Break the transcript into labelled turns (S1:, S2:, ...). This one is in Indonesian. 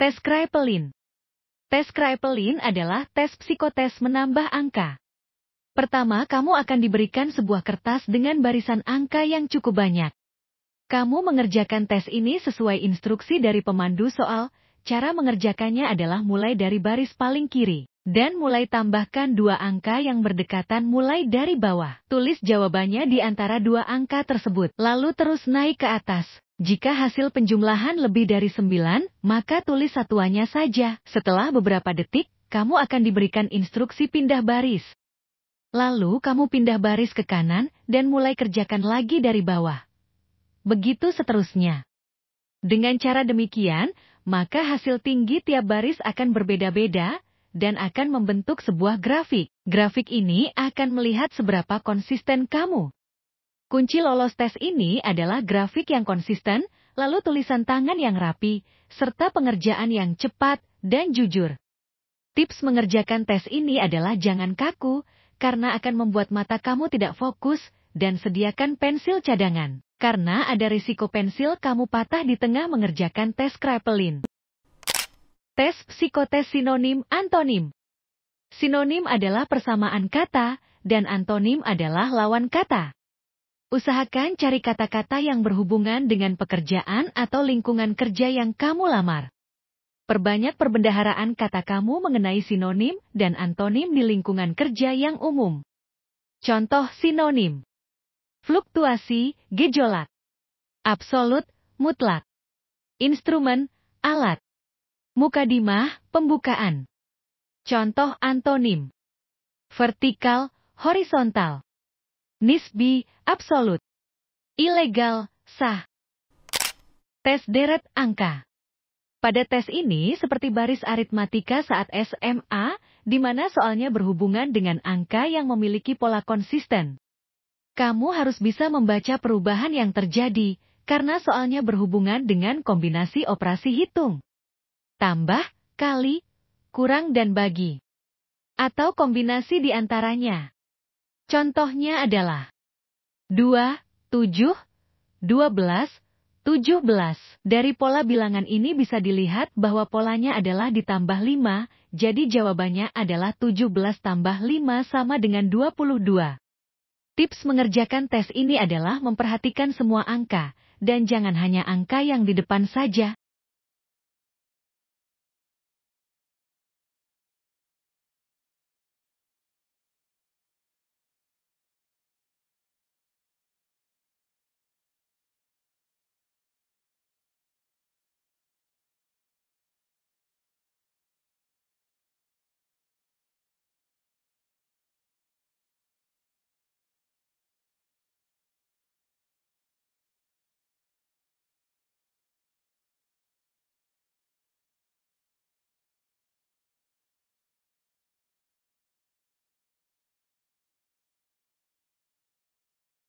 S1: Tes Kraepelin Tes Kraepelin adalah tes psikotes menambah angka. Pertama, kamu akan diberikan sebuah kertas dengan barisan angka yang cukup banyak. Kamu mengerjakan tes ini sesuai instruksi dari pemandu soal, cara mengerjakannya adalah mulai dari baris paling kiri, dan mulai tambahkan dua angka yang berdekatan mulai dari bawah. Tulis jawabannya di antara dua angka tersebut, lalu terus naik ke atas. Jika hasil penjumlahan lebih dari 9, maka tulis satuannya saja. Setelah beberapa detik, kamu akan diberikan instruksi pindah baris. Lalu kamu pindah baris ke kanan dan mulai kerjakan lagi dari bawah. Begitu seterusnya. Dengan cara demikian, maka hasil tinggi tiap baris akan berbeda-beda dan akan membentuk sebuah grafik. Grafik ini akan melihat seberapa konsisten kamu. Kunci lolos tes ini adalah grafik yang konsisten, lalu tulisan tangan yang rapi, serta pengerjaan yang cepat dan jujur. Tips mengerjakan tes ini adalah jangan kaku, karena akan membuat mata kamu tidak fokus, dan sediakan pensil cadangan. Karena ada risiko pensil kamu patah di tengah mengerjakan tes krepelin. Tes psikotes sinonim antonim. Sinonim adalah persamaan kata, dan antonim adalah lawan kata. Usahakan cari kata-kata yang berhubungan dengan pekerjaan atau lingkungan kerja yang kamu lamar. Perbanyak perbendaharaan kata kamu mengenai sinonim dan antonim di lingkungan kerja yang umum. Contoh sinonim. Fluktuasi, gejolak. Absolut, mutlak. Instrumen, alat. Mukadimah, pembukaan. Contoh antonim. Vertikal, horizontal. Nisbi, absolut. Ilegal, sah. Tes deret angka. Pada tes ini seperti baris aritmatika saat SMA, di mana soalnya berhubungan dengan angka yang memiliki pola konsisten. Kamu harus bisa membaca perubahan yang terjadi, karena soalnya berhubungan dengan kombinasi operasi hitung. Tambah, kali, kurang dan bagi. Atau kombinasi di antaranya. Contohnya adalah 2, 7, 12, 17. Dari pola bilangan ini bisa dilihat bahwa polanya adalah ditambah 5, jadi jawabannya adalah 17 tambah 5 sama dengan 22. Tips mengerjakan tes ini adalah memperhatikan semua angka, dan jangan hanya angka yang di depan saja.